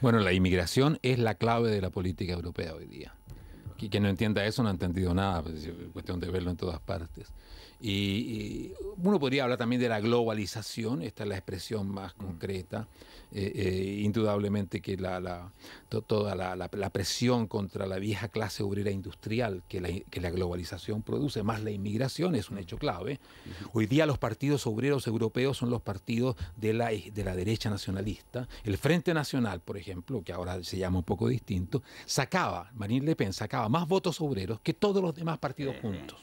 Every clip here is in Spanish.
Bueno, la inmigración es la clave de la política europea hoy día que no entienda eso no ha entendido nada, pues, es cuestión de verlo en todas partes. Y, uno podría hablar también de la globalización, esta es la expresión más mm. concreta, eh, eh, indudablemente que la, toda la, presión contra la vieja clase obrera industrial que la, que globalización produce, más la inmigración, es un mm. hecho clave. Hoy día los partidos obreros europeos son los partidos de la, de la derecha nacionalista. El Frente Nacional, por ejemplo, que ahora se llama un poco distinto, sacaba, Marine Le Pen sacaba más votos obreros que todos los demás partidos juntos.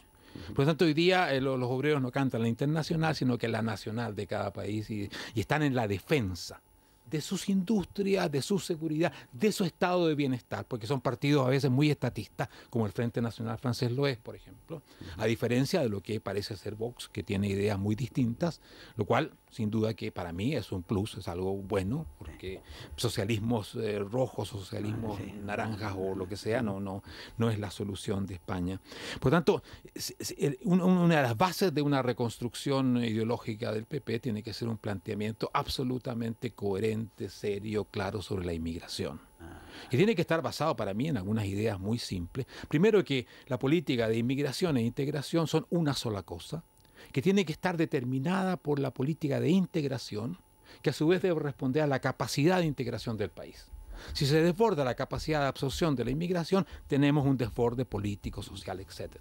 Por lo tanto, hoy día eh, los, obreros no cantan la internacional, sino que la nacional de cada país y están en la defensa de sus industrias, de su seguridad, de su estado de bienestar, porque son partidos a veces muy estatistas, como el Frente Nacional Francés lo es, por ejemplo, a diferencia de lo que parece ser Vox, que tiene ideas muy distintas, lo cual sin duda que para mí es un plus, es algo bueno, porque socialismos rojos eh, rojos, socialismos ah, naranjas o lo que sea, no, no, no es la solución de España. Por tanto, una de las bases de una reconstrucción ideológica del PP tiene que ser un planteamiento absolutamente coherente serio, claro sobre la inmigración. Ah. Y tiene que estar basado para mí en algunas ideas muy simples. Primero que la política de inmigración e integración son una sola cosa, que tiene que estar determinada por la política de integración, que a su vez debe responder a la capacidad de integración del país. Si se desborda la capacidad de absorción de la inmigración, tenemos un desborde político, social, etc.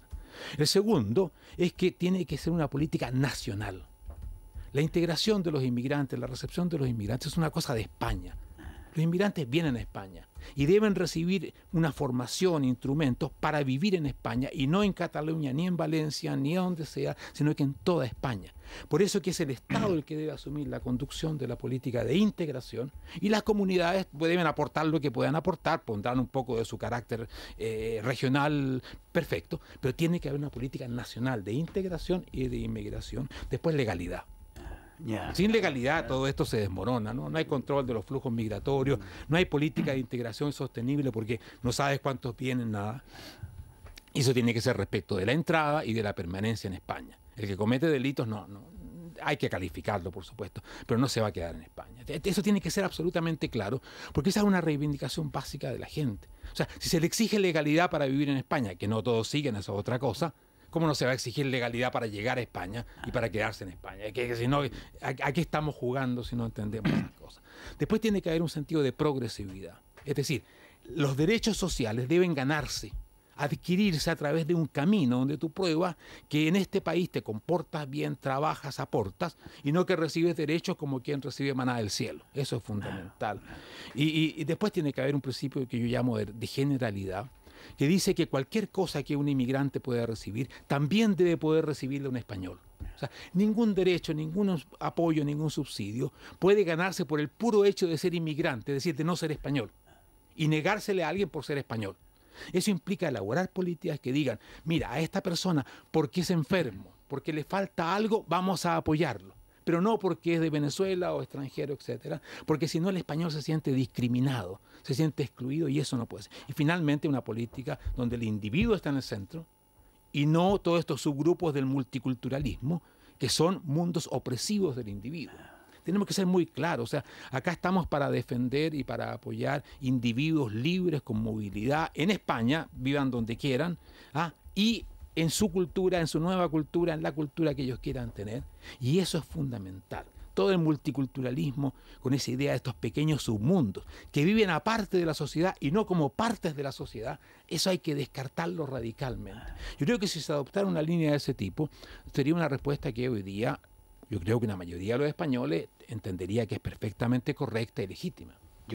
El segundo es que tiene que ser una política nacional la integración de los inmigrantes, la recepción de los inmigrantes es una cosa de España. Los inmigrantes vienen a España y deben recibir una formación, instrumentos para vivir en España y no en Cataluña, ni en Valencia, ni a donde sea, sino que en toda España. Por eso que es el Estado el que debe asumir la conducción de la política de integración y las comunidades deben aportar lo que puedan aportar, pondrán un poco de su carácter eh, regional perfecto, pero tiene que haber una política nacional de integración y de inmigración, después legalidad. Sin legalidad todo esto se desmorona, ¿no? hay control de los flujos migratorios, no hay política de integración sostenible porque no sabes cuántos vienen, nada. eso tiene que ser respecto de la entrada y de la permanencia en España. El que comete delitos no, no, hay que calificarlo, por supuesto, pero no se va a quedar en España. E, eso tiene que ser absolutamente claro, porque esa es una reivindicación básica de la gente. O sea, si se le exige legalidad para vivir en España, que no todos siguen, eso es otra cosa, ¿Cómo no se va a exigir legalidad para llegar a España y para quedarse en España? Que, si no, ¿A qué estamos jugando si no entendemos las cosas? Después tiene que haber un sentido de progresividad. Es decir, los derechos sociales deben ganarse, adquirirse a través de un camino donde tú pruebas que en este país te comportas bien, trabajas, aportas, y no que recibes derechos como quien recibe manada del cielo. Eso es fundamental. Ah. Y, después tiene que haber un principio que yo llamo de generalidad, que dice que cualquier cosa que un inmigrante pueda recibir, también debe poder recibirle un español. O sea, ningún derecho, ningún apoyo, ningún subsidio puede ganarse por el puro hecho de ser inmigrante, es decir, de no ser español, y negársele a alguien por ser español. Eso implica elaborar políticas que digan, mira, a esta persona, porque es enfermo, porque le falta algo, vamos a apoyarlo pero no porque es de Venezuela o extranjero, etcétera, porque si no el español se siente discriminado, se siente excluido y eso no puede ser. Y finalmente una política donde el individuo está en el centro y no todos estos subgrupos del multiculturalismo que son mundos opresivos del individuo. Tenemos que ser muy claros, o sea, acá estamos para defender y para apoyar individuos libres con movilidad en España, vivan donde quieran, ¿ah? y en su cultura, en su nueva cultura, en la cultura que ellos quieran tener. Y eso es fundamental. Todo el multiculturalismo con esa idea de estos pequeños submundos que viven aparte de la sociedad y no como partes de la sociedad, eso hay que descartarlo radicalmente. Yo creo que si se adoptara una línea de ese tipo, sería una respuesta que hoy día yo creo que la mayoría de los españoles entendería que es perfectamente correcta y legítima.